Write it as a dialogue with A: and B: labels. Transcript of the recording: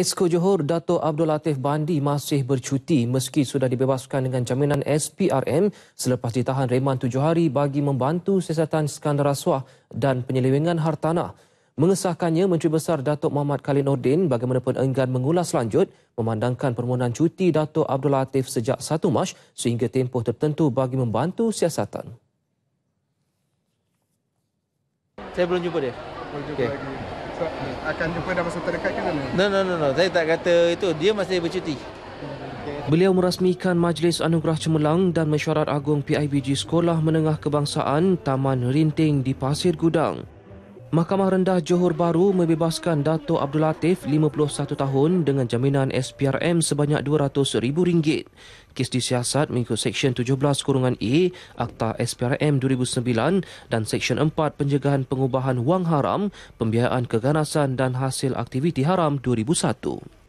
A: Esko Johor Dato Abdul Latif Bandi masih bercuti meski sudah dibebaskan dengan jaminan SPRM selepas ditahan reman tujuh hari bagi membantu siasatan skandal rasuah dan penyelewengan hartanah. Mengesahkannya, Menteri Besar Datuk Muhammad Khalid Nordin bagaimanapun enggan mengulas lanjut memandangkan permohonan cuti Datuk Abdul Latif sejak 1 Mac sehingga tempoh tertentu bagi membantu siasatan.
B: Saya belum jumpa dia. Belum jumpa okay. lagi akan jumpa dalam masa terdekat ke mana? No, no, no, Saya tak kata itu. Dia masih bercuti.
A: Beliau merasmikan Majlis Anugerah Cemerlang dan Mesyuarat Agung PIBG Sekolah Menengah Kebangsaan Taman Rinting di Pasir Gudang. Mahkamah Rendah Johor Baru membebaskan Dato Abdul Latif 51 tahun dengan jaminan SPRM sebanyak RM200,000. Kes disiasat mengikut Seksyen 17 Kurungan E Akta SPRM 2009 dan Seksyen 4 Penjagaan Pengubahan Wang Haram, Pembiayaan Keganasan dan Hasil Aktiviti Haram 2001.